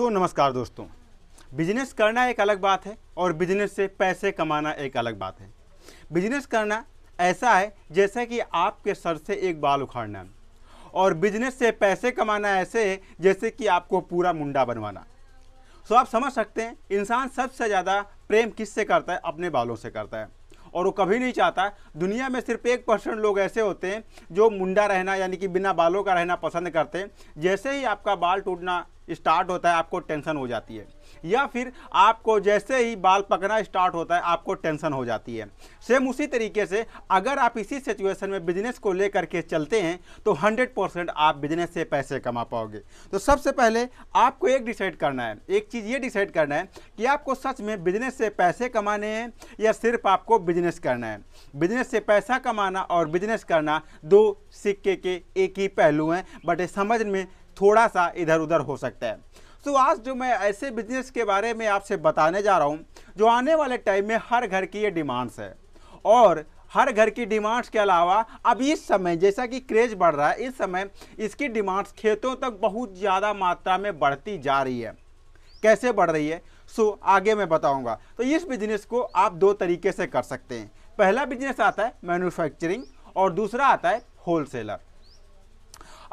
सो so, नमस्कार दोस्तों business करना एक अलग बात है और बिजनेस से पैसे कमाना एक अलग बात है बिजनेस करना ऐसा है जैसा कि आपके सर से एक बाल उखाड़ना और बिजनेस से पैसे कमाना ऐसे है जैसे कि आपको पूरा मुंडा बनवाना सो so, आप समझ सकते हैं इंसान सबसे ज़्यादा प्रेम किससे करता है अपने बालों से करता है और वो कभी नहीं चाहता दुनिया में सिर्फ एक परसेंट लोग ऐसे होते हैं जो मुंडा रहना यानी कि बिना बालों का रहना पसंद करते हैं जैसे ही आपका बाल टूटना स्टार्ट होता है आपको टेंशन हो जाती है या फिर आपको जैसे ही बाल पकना स्टार्ट होता है आपको टेंशन हो जाती है सेम उसी तरीके से अगर आप इसी सिचुएशन में बिजनेस को लेकर के चलते हैं तो 100 परसेंट आप बिजनेस से पैसे कमा पाओगे तो सबसे पहले आपको एक डिसाइड करना है एक चीज़ ये डिसाइड करना है कि आपको सच में बिजनेस से पैसे कमाने हैं या सिर्फ आपको बिजनेस करना है बिजनेस से पैसा कमाना और बिजनेस करना दो सिक्के के एक ही पहलू हैं बट समझ में थोड़ा सा इधर उधर हो सकता है तो आज जो मैं ऐसे बिजनेस के बारे में आपसे बताने जा रहा हूँ जो आने वाले टाइम में हर घर की ये डिमांड्स है और हर घर की डिमांड्स के अलावा अब इस समय जैसा कि क्रेज बढ़ रहा है इस समय इसकी डिमांड्स खेतों तक बहुत ज़्यादा मात्रा में बढ़ती जा रही है कैसे बढ़ रही है सो आगे मैं बताऊंगा तो इस बिजनेस को आप दो तरीके से कर सकते हैं पहला बिजनेस आता है मैन्युफैक्चरिंग और दूसरा आता है होलसेलर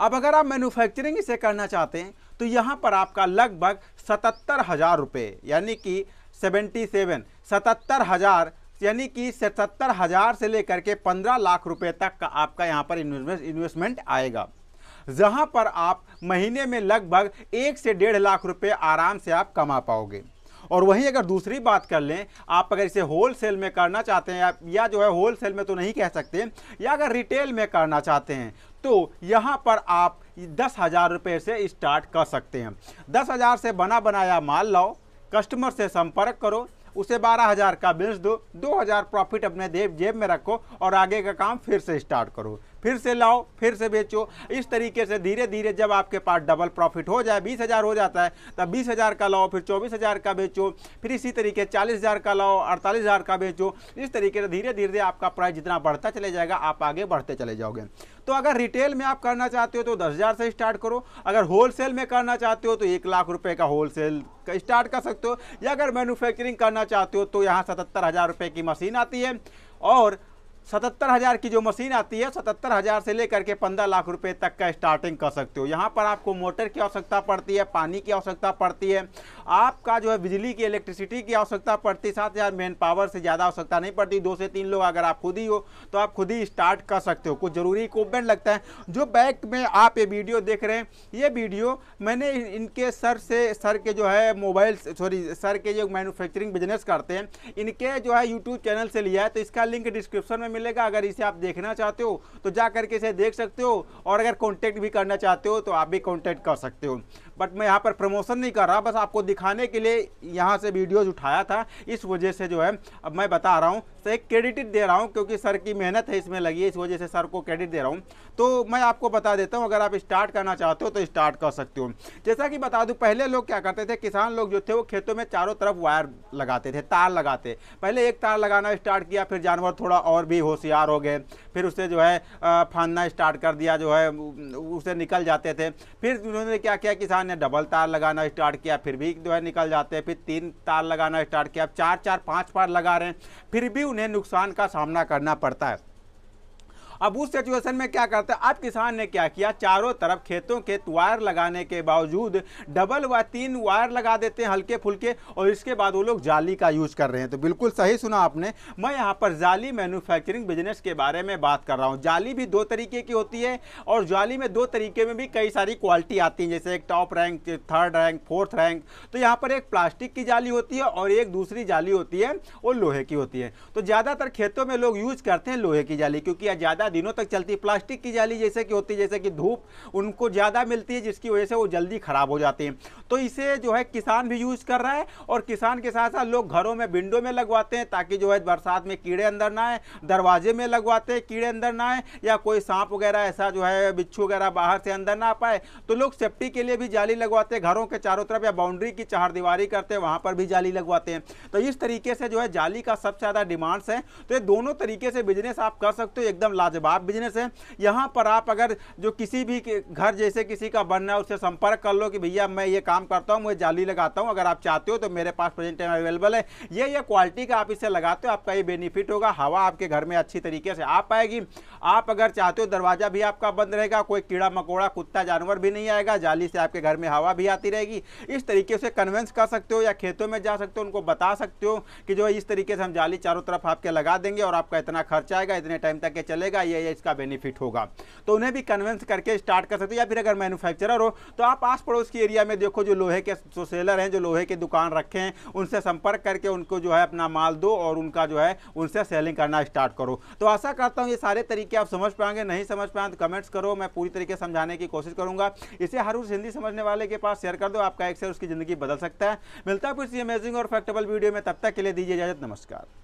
अब अगर आप मैन्युफैक्चरिंग इसे करना चाहते हैं तो यहाँ पर आपका लगभग सतहत्तर हज़ार रुपये यानी कि सेवेंटी सेवन सतहत्तर हज़ार यानी कि सतहत्तर हज़ार से लेकर के पंद्रह लाख रुपए तक का आपका यहाँ पर इन्वेस्टमेंट आएगा जहाँ पर आप महीने में लगभग एक से डेढ़ लाख रुपए आराम से आप कमा पाओगे और वहीं अगर दूसरी बात कर लें आप अगर इसे होल सेल में करना चाहते हैं या जो है होल सेल में तो नहीं कह सकते या अगर रिटेल में करना चाहते हैं तो यहाँ पर आप दस हज़ार रुपये से स्टार्ट कर सकते हैं दस हज़ार से बना बनाया माल लाओ कस्टमर से संपर्क करो उसे बारह हज़ार का बिल्स दो दो हज़ार प्रॉफिट अपने जेब में रखो और आगे का काम फिर से स्टार्ट करो फिर से लाओ फिर से बेचो इस तरीके से धीरे धीरे जब आपके पास डबल प्रॉफिट हो जाए बीस हज़ार हो जाता है तब बीस हज़ार का लाओ फिर चौबीस हज़ार का बेचो फिर इसी तरीके चालीस हज़ार का लाओ अड़तालीस हज़ार का बेचो इस तरीके से धीरे धीरे आपका प्राइस जितना बढ़ता चले जाएगा आप आगे बढ़ते चले जाओगे तो अगर रिटेल में आप करना चाहते हो तो दस हज़ार से स्टार्ट करो अगर होलसेल में करना चाहते हो तो एक लाख रुपए का होलसेल का स्टार्ट कर सकते हो या अगर मैन्युफैक्चरिंग करना चाहते हो तो यहाँ सतहत्तर हज़ार रुपये की मशीन आती है और सतहत्तर हज़ार की जो मशीन आती है सतहत्तर हज़ार से लेकर के पंद्रह लाख रुपए तक का स्टार्टिंग कर सकते हो यहाँ पर आपको मोटर की आवश्यकता पड़ती है पानी की आवश्यकता पड़ती है आपका जो है बिजली की इलेक्ट्रिसिटी की आवश्यकता पड़ती साथ हज़ार मैन पावर से ज़्यादा आवश्यकता नहीं पड़ती दो से तीन लोग अगर आप खुद ही हो तो आप खुद ही स्टार्ट कर सकते हो कुछ ज़रूरी इक्विपमेंट लगता है जो बैक में आप ये वीडियो देख रहे हैं ये वीडियो मैंने इनके सर से सर के जो है मोबाइल सॉरी सर के जो मैनुफैक्चरिंग बिजनेस करते हैं इनके जो है यूट्यूब चैनल से लिया है तो इसका लिंक डिस्क्रिप्शन में मिलेगा अगर इसे आप देखना चाहते हो तो जा करके इसे देख सकते हो और अगर कॉन्टैक्ट भी करना चाहते हो तो आप भी कॉन्टैक्ट कर सकते हो बट मैं यहाँ पर प्रमोशन नहीं कर रहा बस आपको दिखाने के लिए यहाँ से वीडियोज़ उठाया था इस वजह से जो है अब मैं बता रहा हूँ सर तो एक क्रेडिट दे रहा हूँ क्योंकि सर की मेहनत है इसमें लगी है इस वजह से सर को क्रेडिट दे रहा हूँ तो मैं आपको बता देता हूँ अगर आप स्टार्ट करना चाहते हो तो स्टार्ट कर सकते हो जैसा कि बता दूँ पहले लोग क्या करते थे किसान लोग जो थे वो खेतों में चारों तरफ वायर लगाते थे तार लगाते पहले एक तार लगाना स्टार्ट किया फिर जानवर थोड़ा और भी होशियार हो गए फिर उसे जो है फानना स्टार्ट कर दिया जो है उसे निकल जाते थे फिर उन्होंने क्या किया किसान ने डबल तार लगाना स्टार्ट किया फिर भी जो है निकल जाते हैं फिर तीन तार लगाना स्टार्ट किया अब चार चार पाँच पार लगा रहे हैं फिर भी उन्हें नुकसान का सामना करना पड़ता है अब उस सिचुएशन में क्या करते हैं अब किसान ने क्या किया चारों तरफ खेतों के वायर लगाने के बावजूद डबल व तीन वायर लगा देते हैं हल्के फुल्के और इसके बाद वो लोग जाली का यूज कर रहे हैं तो बिल्कुल सही सुना आपने मैं यहाँ पर जाली मैन्युफैक्चरिंग बिजनेस के बारे में बात कर रहा हूँ जाली भी दो तरीके की होती है और जाली में दो तरीके में भी कई सारी क्वालिटी आती है जैसे एक top rank third rank fourth rank तो यहाँ पर एक प्लास्टिक की जाली होती है और एक दूसरी जाली होती है वो लोहे की होती है तो ज़्यादातर खेतों में लोग यूज करते हैं लोहे की जाली क्योंकि ज़्यादा ज़्यादा दिनों तक चलती है प्लास्टिक की जाली जैसे कि होती है जैसे कि धूप उनको ज़्यादा मिलती है जिसकी वजह से वो जल्दी ख़राब हो जाते हैं तो इसे जो है किसान भी यूज़ कर रहा है और किसान के साथ साथ लोग घरों में विंडो में लगवाते हैं ताकि जो है बरसात में कीड़े अंदर ना आए दरवाजे में लगवाते हैं कीड़े अंदर ना आए या कोई सांप वगैरह ऐसा जो है बिच्छू वगैरह बाहर से अंदर ना आ पाए तो लोग सेफ्टी के लिए भी जाली लगवाते हैं घरों के चारों तरफ या बाउंड्री की चार दीवारी करते हैं वहाँ पर भी जाली लगवाते हैं तो इस तरीके से जो है जाली का सबसे ज़्यादा डिमांड्स है तो ये दोनों तरीके से बिजनेस आप कर सकते हो एकदम लाजवाब लाजवाब बिजनेस है यहाँ पर आप अगर जो किसी भी घर जैसे किसी का बनना है उससे संपर्क कर लो कि भैया मैं ये काम करता हूँ मैं जाली लगाता हूँ अगर आप चाहते हो तो मेरे पास प्रेजेंट टाइम अवेलेबल है ये ये क्वालिटी का आप इसे लगाते हो आपका ये बेनिफिट होगा हवा आपके घर में अच्छी तरीके से आ पाएगी आप अगर चाहते हो दरवाज़ा भी आपका बंद रहेगा कोई कीड़ा मकोड़ा कुत्ता जानवर भी नहीं आएगा जाली से आपके घर में हवा भी आती रहेगी इस तरीके से कन्वेंस कर सकते हो या खेतों में जा सकते हो उनको बता सकते हो कि जो इस तरीके से हम जाली चारों तरफ आपके लगा देंगे और आपका इतना खर्चा आएगा इतने टाइम तक के चलेगा या, या इसका बेनिफिट होगा तो उन्हें भी कन्वेंस करके स्टार्ट कर सकते हो या फिर अगर मैन्युफैक्चरर हो तो आप आस पड़ोस के एरिया में देखो जो लोहे के जो सेलर हैं जो लोहे की दुकान रखे हैं उनसे संपर्क करके उनको जो है अपना माल दो और उनका जो है उनसे सेलिंग करना स्टार्ट करो तो आशा करता हूँ ये सारे तरीके आप समझ पाएंगे नहीं समझ पाएँ तो कमेंट्स करो मैं पूरी तरीके समझाने की कोशिश करूँगा इसे हर उस हिंदी समझने वाले के पास शेयर कर दो आपका एक शेयर उसकी ज़िंदगी बदल सकता है मिलता है कुछ अमेजिंग और फैक्टेबल वीडियो में तब तक के लिए दीजिए इजाज़त नमस्कार